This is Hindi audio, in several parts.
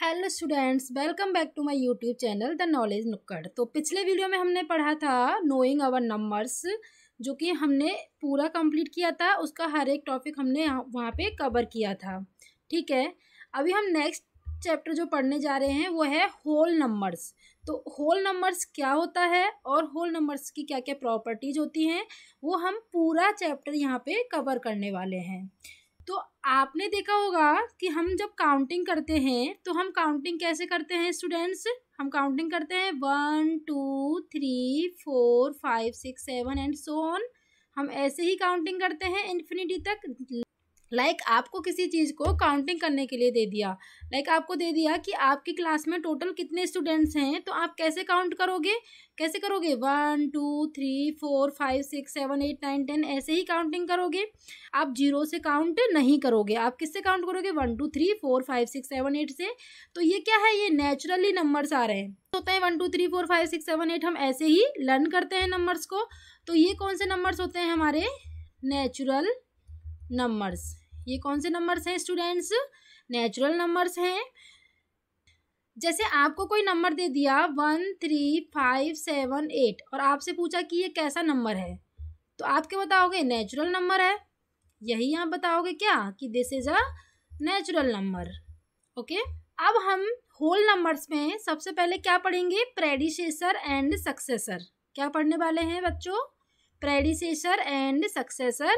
hello students welcome back to my YouTube channel the knowledge Nukkad तो पिछले वीडियो में हमने पढ़ा था नोइंग अवर नंबर्स जो कि हमने पूरा कंप्लीट किया था उसका हर एक टॉपिक हमने वहाँ पे कवर किया था ठीक है अभी हम नेक्स्ट चैप्टर जो पढ़ने जा रहे हैं वो है होल नंबर्स तो होल नंबर्स क्या होता है और होल नंबर्स की क्या क्या प्रॉपर्टीज़ होती हैं वो हम पूरा चैप्टर यहाँ पर कवर करने वाले हैं तो आपने देखा होगा कि हम जब काउंटिंग करते हैं तो हम काउंटिंग कैसे करते हैं स्टूडेंट्स हम काउंटिंग करते हैं one two three four five six seven and so on हम ऐसे ही काउंटिंग करते हैं इन्फिनिटी तक लाइक like, आपको किसी चीज़ को काउंटिंग करने के लिए दे दिया लाइक like, आपको दे दिया कि आपकी क्लास में टोटल कितने स्टूडेंट्स हैं तो आप कैसे काउंट करोगे कैसे करोगे one two three four five six seven eight nine ten ऐसे ही काउंटिंग करोगे आप जीरो से काउंट नहीं करोगे आप किससे काउंट करोगे one two three four five six seven eight से तो ये क्या है ये नेचुरली नंबर्स आ रहे हैं होते हैं one two three four five six seven eight हम ऐसे ही लर्न करते हैं नंबर्स को तो ये कौन से नंबर्स होते हैं हमारे नेचुरल नंबर्स ये कौन से नंबर्स हैं स्टूडेंट्स नेचुरल नंबर्स हैं जैसे आपको कोई नंबर दे दिया one three five seven eight और आपसे पूछा कि ये कैसा नंबर है तो आप क्या बताओगे नेचुरल नंबर है यही आप बताओगे क्या कि this is a natural number okay अब हम होल नंबर्स में सबसे पहले क्या पढ़ेंगे प्रेडिसेसर एंड सक्सेसर क्या पढ़ने वाले हैं बच्चों प्रेडिसेसर एंड सक्सेसर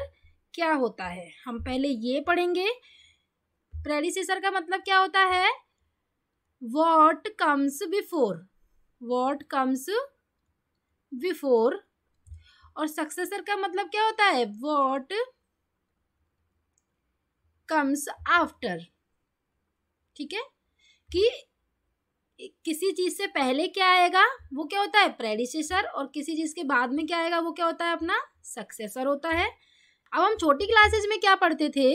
क्या होता है हम पहले ये पढ़ेंगे प्रेडिसेसर का मतलब क्या होता है what comes before what comes before और सक्सेसर का मतलब क्या होता है वॉट कम्स आफ्टर ठीक है कि किसी चीज से पहले क्या आएगा वो क्या होता है प्रेडिसेसर और किसी चीज के बाद में क्या आएगा वो क्या होता है अपना सक्सेसर होता है अब हम छोटी क्लासेज में क्या पढ़ते थे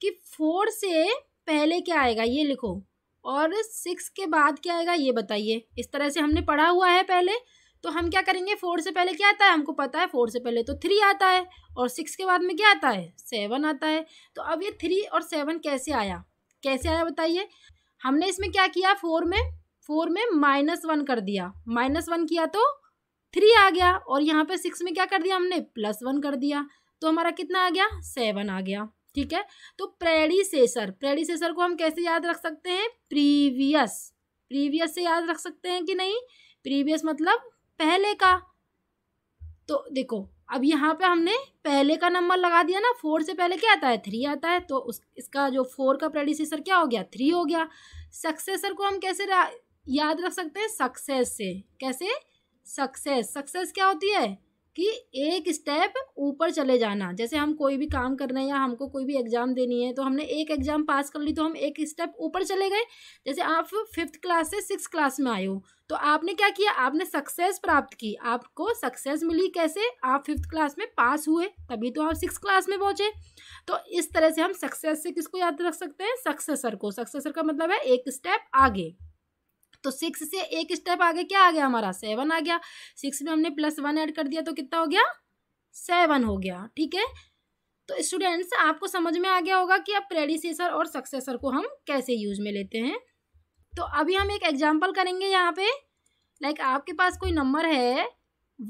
कि फोर से पहले क्या आएगा ये लिखो और सिक्स के बाद क्या आएगा ये बताइए इस तरह से हमने पढ़ा हुआ है पहले तो हम क्या करेंगे फोर से पहले क्या आता है हमको पता है फोर से पहले तो थ्री आता है और सिक्स के बाद में क्या आता है सेवन आता है तो अब ये थ्री और सेवन कैसे आया कैसे आया बताइए हमने इसमें क्या किया फोर में फोर में माइनस वन कर दिया माइनस वन किया तो थ्री आ गया और यहाँ पे सिक्स में क्या कर दिया हमने प्लस वन कर दिया तो हमारा कितना आ गया सेवन आ गया ठीक है तो प्रेडिसेसर प्रेडिसेसर को हम कैसे याद रख सकते हैं प्रीवियस प्रीवियस से याद रख सकते हैं कि नहीं प्रीवियस मतलब पहले का तो देखो अब यहाँ पे हमने पहले का नंबर लगा दिया ना फोर से पहले क्या आता है थ्री आता है तो उस इसका जो फोर का प्रेडिसेसर क्या हो गया थ्री हो गया सक्सेसर को हम कैसे याद रख सकते हैं सक्सेस से कैसे सक्सेस सक्सेस क्या होती है कि एक स्टेप ऊपर चले जाना जैसे हम कोई भी काम करना है या हमको कोई भी एग्ज़ाम देनी है तो हमने एक एग्ज़ाम पास कर ली तो हम एक स्टेप ऊपर चले गए जैसे आप फिफ्थ क्लास से सिक्स क्लास में आए हो तो आपने क्या किया आपने सक्सेस प्राप्त की आपको सक्सेस मिली कैसे आप फिफ्थ क्लास में पास हुए तभी तो आप सिक्स क्लास में पहुंचे तो इस तरह से हम सक्सेस से किसको याद रख सकते हैं सक्सेसर को सक्सेसर का मतलब है एक स्टेप आगे तो सिक्स से एक स्टेप आगे क्या आ गया हमारा सेवन आ गया सिक्स में हमने प्लस वन ऐड कर दिया तो कितना हो गया सेवन हो गया ठीक है तो स्टूडेंट्स आपको समझ में आ गया होगा कि अब प्रेडिसेसर और सक्सेसर को हम कैसे यूज में लेते हैं तो अभी हम एक एग्जाम्पल करेंगे यहाँ पे लाइक आपके पास कोई नंबर है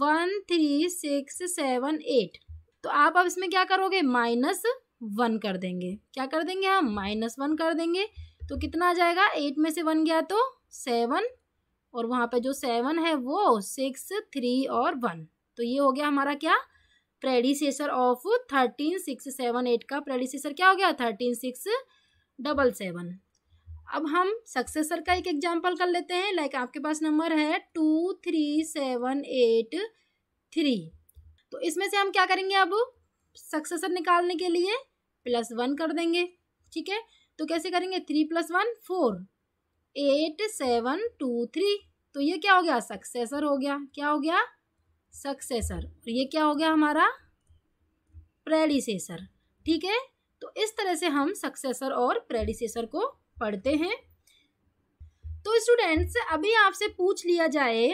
one three six seven eight तो आप अब इसमें क्या करोगे माइनस वन कर देंगे क्या कर देंगे हम माइनस वन कर देंगे तो कितना आ जाएगा एट में से वन गया तो सेवन और वहाँ पे जो सेवन है वो सिक्स थ्री और वन तो ये हो गया हमारा क्या predecessor of thirteen six seven eight का प्रेडिसेसर क्या हो गया थर्टीन सिक्स डबल सेवन अब हम सक्सेसर का एक एग्जाम्पल कर लेते हैं लाइक आपके पास नंबर है two three seven eight three तो इसमें से हम क्या करेंगे अब सक्सेसर निकालने के लिए प्लस वन कर देंगे ठीक है तो कैसे करेंगे three plus one four eight seven two three तो ये क्या हो गया सक्सेसर हो गया क्या हो गया सक्सेसर और ये क्या हो गया हमारा प्रेडिसेसर ठीक है तो इस तरह से हम सक्सेसर और प्रेडिसेसर को पढ़ते हैं तो स्टूडेंट्स अभी आपसे पूछ लिया जाए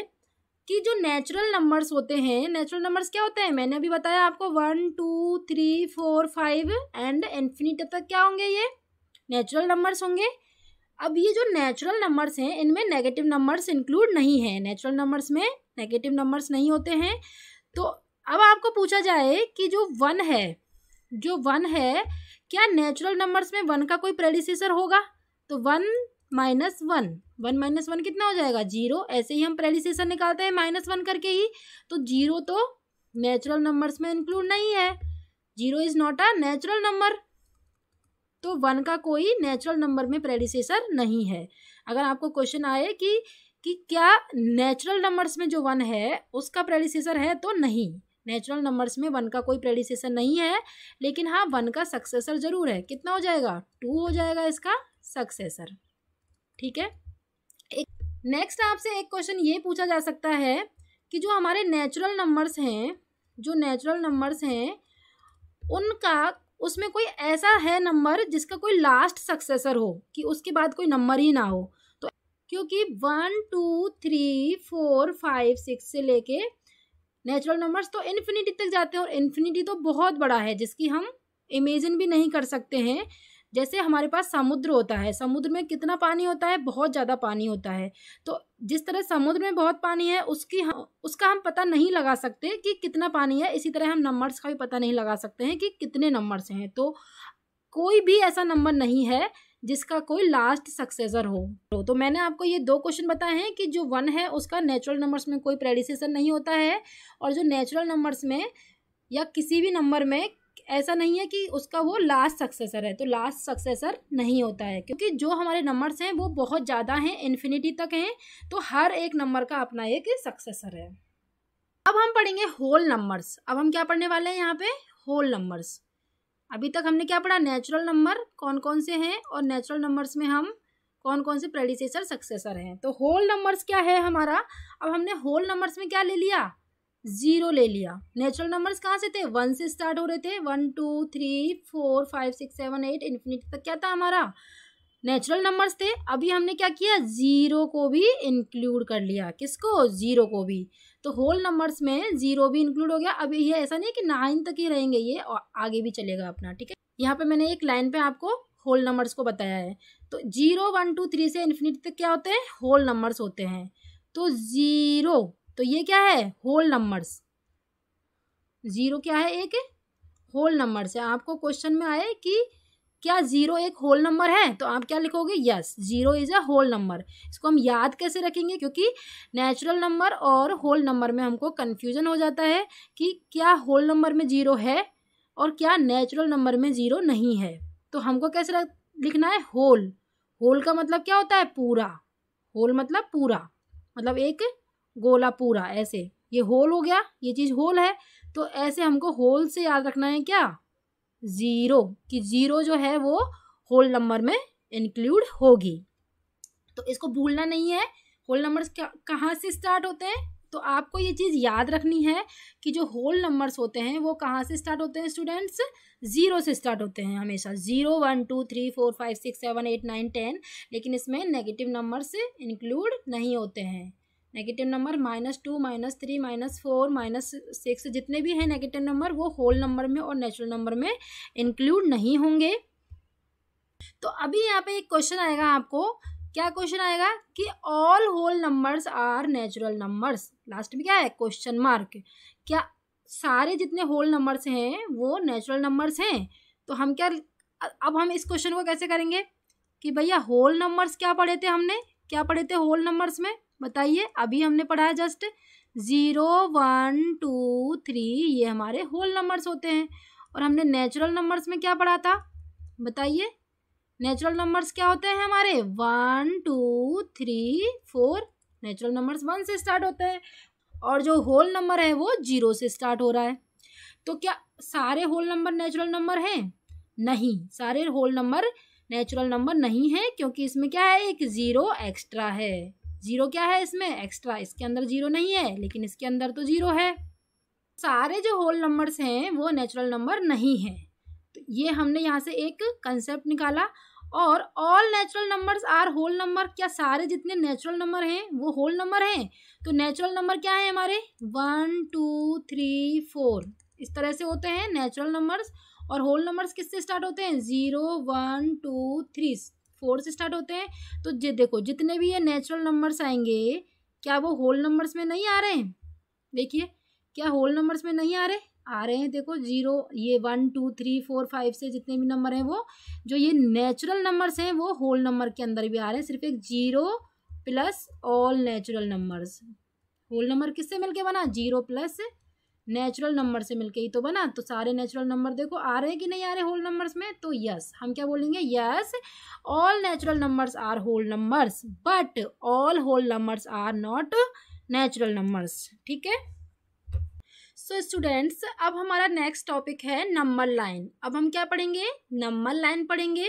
कि जो नेचुरल नंबर्स होते हैं नेचुरल नंबर्स क्या होते हैं मैंने अभी बताया आपको one two three four five and infinite तक क्या होंगे ये नेचुरल नंबर्स होंगे अब ये जो नेचुरल नंबर्स हैं इनमें नेगेटिव नंबर्स इंक्लूड नहीं है नेचुरल नंबर्स में नेगेटिव नंबर्स नहीं होते हैं तो अब आपको पूछा जाए कि जो वन है जो वन है क्या नेचुरल नंबर्स में वन का कोई प्रेडिसेसर होगा तो one minus one one minus one कितना हो जाएगा जीरो ऐसे ही हम प्रेडिसेसर निकालते हैं माइनस वन करके ही तो जीरो तो नेचुरल नंबर्स में इंक्लूड नहीं है zero is not a natural number तो वन का कोई नेचुरल नंबर में प्रेडिसेसर नहीं है अगर आपको क्वेश्चन आए कि कि क्या नेचुरल नंबर्स में जो वन है उसका प्रेडिसेसर है तो नहीं नेचुरल नंबर्स में वन का कोई प्रेडिसेसर नहीं है लेकिन हाँ वन का सक्सेसर जरूर है कितना हो जाएगा टू हो जाएगा इसका सक्सेसर ठीक है एक नेक्स्ट आपसे एक क्वेश्चन ये पूछा जा सकता है कि जो हमारे नेचुरल नंबर्स हैं जो नेचुरल नंबर्स हैं उनका उसमें कोई ऐसा है नंबर जिसका कोई लास्ट सक्सेसर हो कि उसके बाद कोई नंबर ही ना हो तो क्योंकि one two three four five six से लेके नेचुरल नंबर्स तो इन्फिनिटी तक जाते हैं और इन्फिनिटी तो बहुत बड़ा है जिसकी हम इमेजिन भी नहीं कर सकते हैं जैसे हमारे पास समुद्र होता है समुद्र में कितना पानी होता है बहुत ज़्यादा पानी होता है तो जिस तरह समुद्र में बहुत पानी है उसकी हम उसका हम पता नहीं लगा सकते कि कितना पानी है इसी तरह हम नंबर्स का भी पता नहीं लगा सकते हैं कि कितने नंबर्स हैं तो कोई भी ऐसा नंबर नहीं है जिसका कोई लास्ट सक्सेसर हो तो मैंने आपको ये दो क्वेश्चन बताए हैं कि जो वन है उसका नेचुरल नंबर्स में कोई प्रेडिसेसर नहीं होता है और जो नेचुरल नंबर्स में या किसी भी नंबर में ऐसा नहीं है कि उसका वो लास्ट सक्सेसर है तो लास्ट सक्सेसर नहीं होता है क्योंकि जो हमारे नंबर्स हैं वो बहुत ज़्यादा हैं इन्फिनिटी तक हैं तो हर एक नंबर का अपना एक सक्सेसर है अब हम पढ़ेंगे होल नंबर्स अब हम क्या पढ़ने वाले हैं यहाँ पे होल नंबर्स अभी तक हमने क्या पढ़ा नेचुरल नंबर कौन कौन से हैं और नेचुरल नंबर्स में हम कौन कौन से प्रेडिसेसर सक्सेसर हैं तो होल नंबर्स क्या है हमारा अब हमने होल नंबर्स में क्या ले लिया जीरो ले लिया नेचुरल नंबर्स कहाँ से थे वन से स्टार्ट हो रहे थे one two three four five six seven eight infinity तक क्या था हमारा नेचुरल नंबर्स थे अभी हमने क्या किया ज़ीरो को भी इंक्लूड कर लिया किसको ज़ीरो को भी तो होल नंबर्स में ज़ीरो भी इंक्लूड हो गया अभी ये ऐसा नहीं है कि नाइन तक ही रहेंगे ये और आगे भी चलेगा अपना ठीक है यहाँ पे मैंने एक लाइन पे आपको होल नंबर्स को बताया है तो जीरो वन टू थ्री से इन्फिनिटी तक क्या होते हैं होल नंबर्स होते हैं तो ज़ीरो तो ये क्या है होल नंबर्स ज़ीरो क्या है एक होल नंबर से आपको क्वेश्चन में आए कि क्या ज़ीरो एक होल नंबर है तो आप क्या लिखोगे yes zero is a whole number इसको हम याद कैसे रखेंगे क्योंकि नेचुरल नंबर और होल नंबर में हमको कन्फ्यूजन हो जाता है कि क्या होल नंबर में ज़ीरो है और क्या नेचुरल नंबर में ज़ीरो नहीं है तो हमको कैसे लिखना है होल होल का मतलब क्या होता है पूरा होल मतलब पूरा मतलब एक गोला पूरा ऐसे ये होल हो गया ये चीज़ होल है तो ऐसे हमको होल से याद रखना है क्या ज़ीरो कि ज़ीरो जो है वो होल नंबर में इंक्लूड होगी तो इसको भूलना नहीं है होल नंबर्स कहाँ से स्टार्ट होते हैं तो आपको ये चीज़ याद रखनी है कि जो होल नंबर्स होते हैं वो कहाँ से स्टार्ट होते हैं स्टूडेंट्स ज़ीरो से स्टार्ट होते हैं हमेशा zero one two three four five six seven eight nine ten लेकिन इसमें नेगेटिव नंबर्स इंक्लूड नहीं होते हैं negative number minus two minus three minus four minus six जितने भी हैं नेगेटिव नंबर वो होल नंबर में और नेचुरल नंबर में इंक्लूड नहीं होंगे तो अभी यहाँ पे एक क्वेश्चन आएगा आपको क्या क्वेश्चन आएगा कि all whole numbers are natural numbers last में क्या है क्वेश्चन मार्क क्या सारे जितने होल नंबर्स हैं वो नेचुरल नंबर्स हैं तो हम क्या अब हम इस क्वेश्चन को कैसे करेंगे कि भैया होल नंबर्स क्या पढ़े थे हमने क्या पढ़े थे होल नंबर्स में बताइए अभी हमने है just zero one two three ये हमारे होल नंबर्स होते हैं और हमने नेचुरल नंबर्स में क्या पढ़ा था बताइए नेचुरल नंबर्स क्या होते हैं हमारे one two three four natural numbers one से स्टार्ट होते हैं और जो होल नंबर है वो जीरो से स्टार्ट हो रहा है तो क्या सारे होल नंबर नेचुरल नंबर हैं नहीं सारे होल नंबर नेचुरल नंबर नहीं है क्योंकि इसमें क्या है एक ज़ीरो एक्स्ट्रा है जीरो क्या है इसमें एक्स्ट्रा इसके अंदर जीरो नहीं है लेकिन इसके अंदर तो जीरो है सारे जो होल नंबर्स हैं वो नेचुरल नंबर नहीं हैं तो ये हमने यहाँ से एक कंसेप्ट निकाला और all natural numbers are whole number क्या सारे जितने नेचुरल नंबर हैं वो होल नंबर हैं तो नेचुरल नंबर क्या है हमारे वन टू थ्री फोर इस तरह से होते हैं नेचुरल नंबर्स और होल नंबर्स किससे स्टार्ट होते हैं zero one two three four से स्टार्ट होते हैं तो जे देखो जितने भी ये नेचुरल नंबर्स आएंगे क्या वो होल नंबर्स में नहीं आ रहे हैं देखिए क्या होल नंबर्स में नहीं आ रहे आ रहे हैं देखो जीरो ये one two three four five से जितने भी नंबर हैं वो जो ये नेचुरल नंबर्स हैं वो होल नंबर के अंदर भी आ रहे हैं सिर्फ एक zero plus all natural numbers whole number किससे मिलके बना जीरो प्लस नेचुरल नंबर से मिलके ही तो बना तो सारे नेचुरल नंबर देखो आ रहे हैं कि नहीं आ रहे होल नंबर्स में तो यस हम क्या बोलेंगे yes all natural numbers are whole numbers but all whole numbers are not natural numbers ठीक है सो so स्टूडेंट्स अब हमारा नेक्स्ट टॉपिक है नंबर लाइन अब हम क्या पढ़ेंगे नंबर लाइन पढ़ेंगे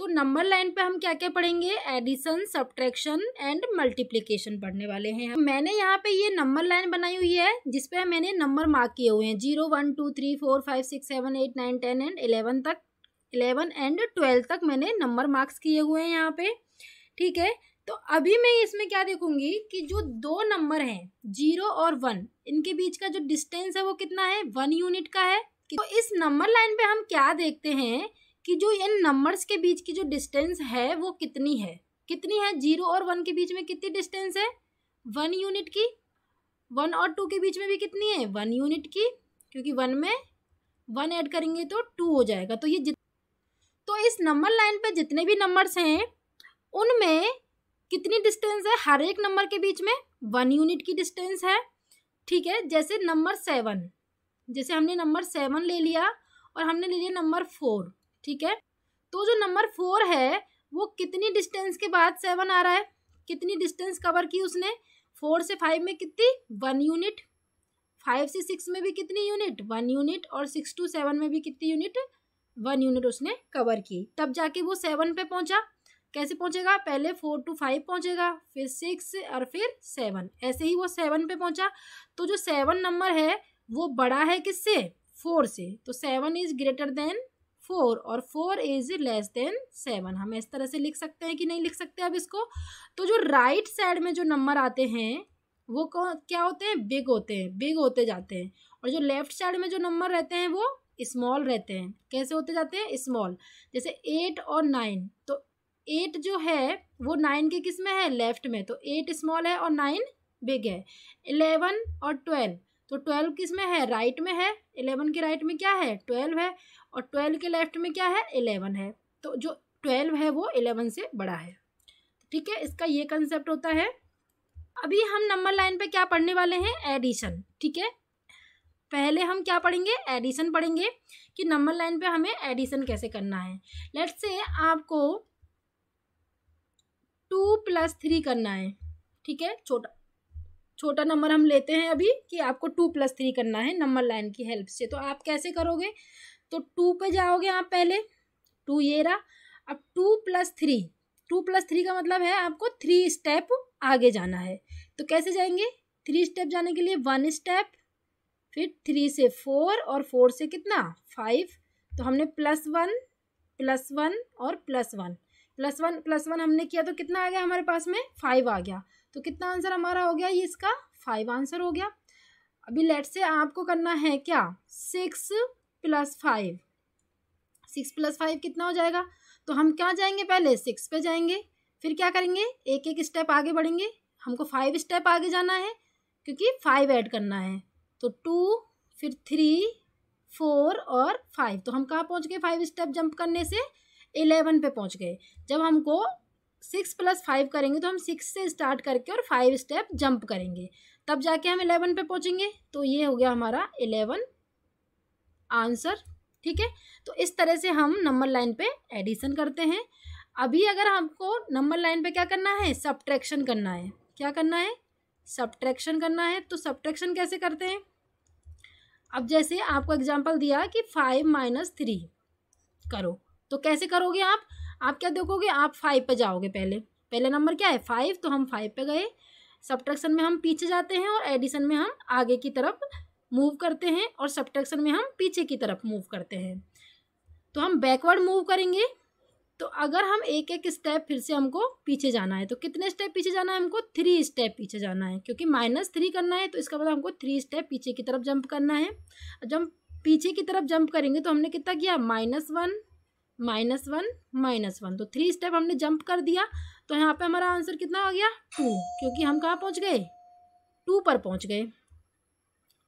तो नंबर लाइन पे हम क्या क्या पढ़ेंगे एडिशन सब्ट्रैक्शन एंड मल्टीप्लीकेशन पढ़ने वाले हैं मैंने यहाँ पे ये नंबर लाइन बनाई हुई है जिसपे मैंने नंबर मार्क किए हुए हैं zero one two three four five six seven eight nine ten and eleven तक इलेवन एंड ट्वेल्व तक मैंने नंबर मार्क्स किए हुए हैं यहाँ पे ठीक है तो अभी मैं इसमें क्या देखूंगी कि जो दो नंबर हैं जीरो और वन इनके बीच का जो डिस्टेंस है वो कितना है वन यूनिट का है तो इस नंबर लाइन पे हम क्या देखते हैं कि जो इन नंबर्स के बीच की जो डिस्टेंस है वो कितनी है कितनी है जीरो और वन के बीच में कितनी डिस्टेंस है वन यूनिट की वन और टू के बीच में भी कितनी है वन यूनिट की क्योंकि वन में वन ऐड करेंगे तो टू हो जाएगा तो ये जित तो इस नंबर लाइन पर जितने भी नंबर्स हैं उनमें कितनी डिस्टेंस है हर एक नंबर के बीच में वन यूनिट की डिस्टेंस है ठीक है जैसे नंबर सेवन जैसे हमने नंबर सेवन ले लिया और हमने ले लिया नंबर फोर ठीक है तो जो नंबर फोर है वो कितनी डिस्टेंस के बाद सेवन आ रहा है कितनी डिस्टेंस कवर की उसने फोर से फाइव में कितनी वन यूनिट फाइव से सिक्स में भी कितनी यूनिट वन यूनिट और सिक्स टू सेवन में भी कितनी यूनिट वन यूनिट उसने कवर की तब जाके वो सेवन पे पहुंचा कैसे पहुंचेगा पहले फोर टू फाइव पहुंचेगा फिर सिक्स और फिर सेवन ऐसे ही वो सेवन पे पहुंचा तो जो सेवन नंबर है वो बड़ा है किससे फोर से तो seven is greater than four और four is less than seven हम इस तरह से लिख सकते हैं कि नहीं लिख सकते अब इसको तो जो राइट right साइड में जो नंबर आते हैं वो कौन क्या होते हैं बिग होते हैं बिग होते जाते हैं और जो लेफ्ट साइड में जो नंबर रहते हैं वो स्मॉल रहते हैं कैसे होते जाते हैं स्मॉल जैसे एट और नाइन तो एट जो है वो नाइन के किस में है लेफ्ट में तो एट स्मॉल है और नाइन बिग है इलेवन और ट्वेल्व तो ट्वेल्व किस में है राइट right में है इलेवन के राइट right में क्या है ट्वेल्व है और ट्वेल्व के लेफ्ट में क्या है एलेवन है तो जो ट्वेल्व है वो एलेवन से बड़ा है ठीक है इसका ये कंसेप्ट होता है अभी हम नंबर लाइन पे क्या पढ़ने वाले हैं एडिशन ठीक है पहले हम क्या पढ़ेंगे एडिशन पढ़ेंगे कि नंबर लाइन पे हमें एडिशन कैसे करना है लेट्स से आपको टू प्लस थ्री करना है ठीक है छोटा छोटा नंबर हम लेते हैं अभी कि आपको टू प्लस थ्री करना है नंबर लाइन की हेल्प से तो आप कैसे करोगे तो टू पे जाओगे आप पहले टू ये रहा अब two plus three two plus three का मतलब है आपको थ्री स्टेप आगे जाना है तो कैसे जाएंगे थ्री स्टेप जाने के लिए वन स्टेप फिर थ्री से फोर और फोर से कितना फाइव तो हमने प्लस वन प्लस वन और plus one plus one plus one हमने किया तो कितना आ गया हमारे पास में फाइव आ गया तो कितना आंसर हमारा हो गया ये इसका फाइव आंसर हो गया अभी लेट से आपको करना है क्या six plus five six plus five कितना हो जाएगा तो हम क्या जाएंगे पहले सिक्स पे जाएंगे फिर क्या करेंगे एक एक स्टेप आगे बढ़ेंगे हमको फाइव स्टेप आगे जाना है क्योंकि फाइव ऐड करना है तो टू फिर थ्री फोर और फाइव तो हम कहाँ पहुँच गए फाइव स्टेप जंप करने से एलेवन पे पहुँच गए जब हमको सिक्स प्लस फाइव करेंगे तो हम सिक्स से स्टार्ट करके और फाइव स्टेप जंप करेंगे तब जाके हम इलेवन पे पहुँचेंगे तो ये हो गया हमारा इलेवन आंसर ठीक है तो इस तरह से हम नंबर लाइन पे एडिशन करते हैं अभी अगर हमको नंबर लाइन पे क्या करना है सब्ट्रैक्शन करना है क्या करना है सब्ट्रैक्शन करना है तो सब्ट्रैक्शन कैसे करते हैं अब जैसे आपको एग्जाम्पल दिया कि फाइव माइनस थ्री करो तो कैसे करोगे आप आप क्या देखोगे आप फाइव पे जाओगे पहले पहले नंबर क्या है फाइव तो हम फाइव पे गए सब्ट्रैक्शन में हम पीछे जाते हैं और एडिशन में हम आगे की तरफ मूव करते हैं और सब्ट्रैक्शन में हम पीछे की तरफ मूव करते हैं तो हम बैकवर्ड मूव करेंगे तो अगर हम एक एक स्टेप फिर से हमको पीछे जाना है तो कितने स्टेप पीछे जाना है हमको थ्री स्टेप पीछे जाना है क्योंकि माइनस थ्री करना है तो इसका मतलब हमको थ्री स्टेप पीछे की तरफ जंप करना है जब हम पीछे की तरफ जंप करेंगे तो हमने कितना किया minus one minus one minus one तो थ्री स्टेप हमने जंप कर दिया तो यहाँ पे हमारा आंसर कितना हो गया टू क्योंकि हम कहाँ पहुँच गए टू पर पहुँच गए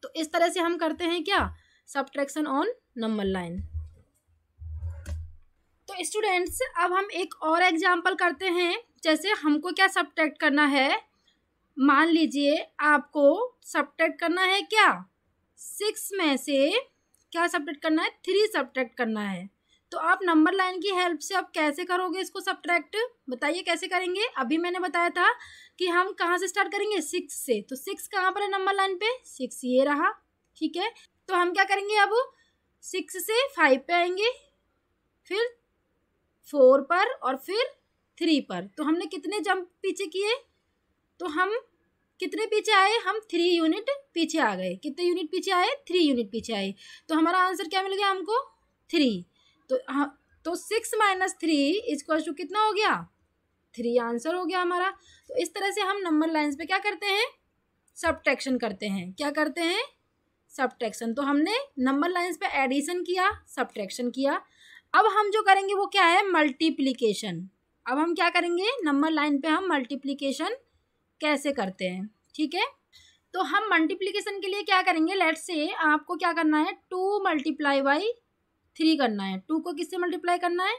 तो इस तरह से हम करते हैं क्या सब्ट्रैक्शन ऑन नंबर लाइन तो स्टूडेंट्स अब हम एक और एग्जाम्पल करते हैं जैसे हमको क्या सब्ट्रैक्ट करना है मान लीजिए आपको सब्ट्रैक्ट करना है क्या सिक्स में से क्या सब्ट्रैक्ट करना है थ्री सब्ट्रैक्ट करना है तो आप नंबर लाइन की हेल्प से आप कैसे करोगे इसको सब्ट्रैक्ट बताइए कैसे करेंगे अभी मैंने बताया था कि हम कहाँ से स्टार्ट करेंगे सिक्स से तो सिक्स कहाँ पर है नंबर लाइन पे सिक्स ये रहा ठीक है तो हम क्या करेंगे अब सिक्स से फाइव पे आएंगे फिर फोर पर और फिर थ्री पर तो हमने कितने जंप पीछे किए तो हम कितने पीछे आए हम थ्री यूनिट पीछे आ गए कितने यूनिट पीछे आए थ्री यूनिट पीछे आए तो हमारा आंसर क्या मिल गया हमको थ्री तो हाँ तो सिक्स माइनस थ्री इसको टू कितना हो गया थ्री आंसर हो गया हमारा तो इस तरह से हम नंबर लाइन्स पे क्या करते हैं सब्ट्रैक्शन करते हैं क्या करते हैं सब्ट्रैक्शन तो हमने नंबर लाइन्स पे एडिशन किया सब्ट्रैक्शन किया अब हम जो करेंगे वो क्या है मल्टीप्लीकेशन अब हम क्या करेंगे नंबर लाइन पे हम मल्टीप्लीकेशन कैसे करते हैं ठीक है तो हम मल्टीप्लीकेशन के लिए क्या करेंगे लेट से आपको क्या करना है टू मल्टीप्लाई बाई थ्री करना है टू को किससे मल्टीप्लाई करना है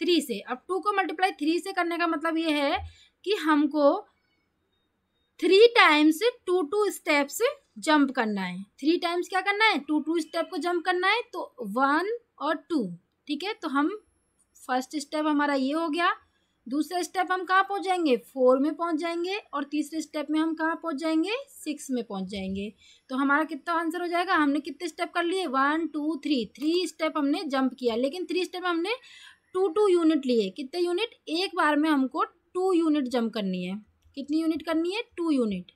थ्री से अब टू को मल्टीप्लाई थ्री से करने का मतलब ये है कि हमको three times two two steps jump करना है थ्री टाइम्स क्या करना है टू टू स्टेप को जंप करना है तो वन और टू ठीक है तो हम फर्स्ट स्टेप हमारा ये हो गया दूसरे स्टेप हम कहाँ पहुँच जाएंगे फोर में पहुँच जाएंगे और तीसरे स्टेप में हम कहाँ पहुँच जाएंगे सिक्स में पहुँच जाएंगे तो हमारा कितना आंसर हो जाएगा हमने कितने स्टेप कर लिए one two three three step हमने जंप किया लेकिन थ्री स्टेप हमने टू टू यूनिट लिए कितने यूनिट एक बार में हमको टू यूनिट जंप करनी है कितनी यूनिट करनी है टू यूनिट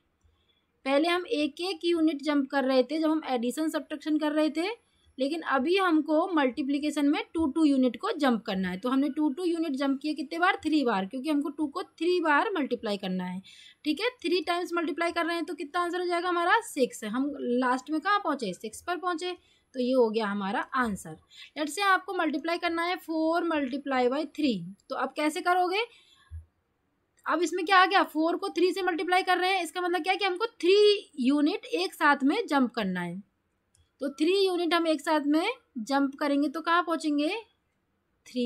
पहले हम एक एक यूनिट जंप कर रहे थे जब हम एडिशन सब्ट्रैक्शन कर रहे थे लेकिन अभी हमको मल्टीप्लीकेशन में टू टू यूनिट को जंप करना है तो हमने टू टू यूनिट जंप किए कितने बार थ्री बार क्योंकि हमको टू को थ्री बार मल्टीप्लाई करना है ठीक है थ्री टाइम्स मल्टीप्लाई कर रहे हैं तो कितना आंसर हो जाएगा हमारा सिक्स हम लास्ट में कहाँ पहुँचे सिक्स पर पहुँचे तो ये हो गया हमारा आंसर लेट से आपको मल्टीप्लाई करना है फोर मल्टीप्लाई बाई थ्री तो अब कैसे करोगे अब इसमें क्या आ गया फोर को थ्री से मल्टीप्लाई कर रहे हैं इसका मतलब क्या है कि हमको थ्री यूनिट एक साथ में जंप करना है तो थ्री यूनिट हम एक साथ में जंप करेंगे तो कहाँ पहुँचेंगे थ्री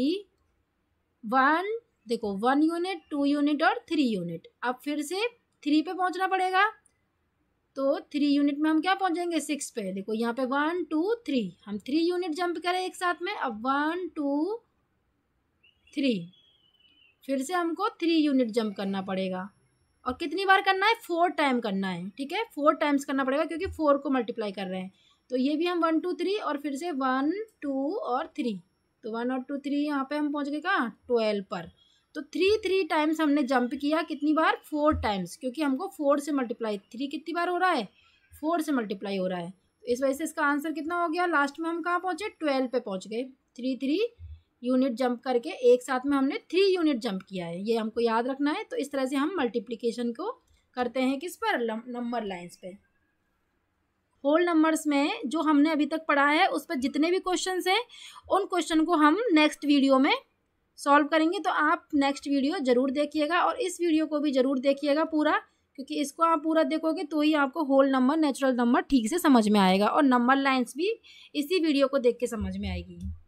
वन देखो वन यूनिट टू यूनिट और थ्री यूनिट अब फिर से थ्री पे पहुँचना पड़ेगा तो थ्री यूनिट में हम क्या पहुँचेंगे सिक्स पे देखो यहाँ पे वन टू थ्री हम थ्री यूनिट जंप करें एक साथ में अब वन टू थ्री फिर से हमको थ्री यूनिट जंप करना पड़ेगा और कितनी बार करना है फोर टाइम करना है ठीक है फोर टाइम्स करना पड़ेगा क्योंकि फोर को मल्टीप्लाई कर रहे हैं तो ये भी हम वन टू थ्री और फिर से वन टू और थ्री तो वन और टू थ्री यहाँ पे हम पहुँच गए कहाँ ट्वेल्व पर तो थ्री थ्री टाइम्स हमने जंप किया कितनी बार फोर टाइम्स क्योंकि हमको फोर से मल्टीप्लाई थ्री कितनी बार हो रहा है फोर से मल्टीप्लाई हो रहा है तो इस वजह से इसका आंसर कितना हो गया लास्ट में हम कहाँ पहुँचे ट्वेल्व पे पहुँच गए थ्री थ्री यूनिट जंप करके एक साथ में हमने थ्री यूनिट जंप किया है ये हमको याद रखना है तो इस तरह से हम मल्टीप्लीकेशन को करते हैं किस पर नंबर लाइन्स पर होल नंबर्स में जो हमने अभी तक पढ़ा है उस पर जितने भी क्वेश्चन हैं उन क्वेश्चन को हम नेक्स्ट वीडियो में सॉल्व करेंगे तो आप नेक्स्ट वीडियो ज़रूर देखिएगा और इस वीडियो को भी ज़रूर देखिएगा पूरा क्योंकि इसको आप पूरा देखोगे तो ही आपको होल नंबर नेचुरल नंबर ठीक से समझ में आएगा और नंबर लाइन्स भी इसी वीडियो को देख के समझ में आएगी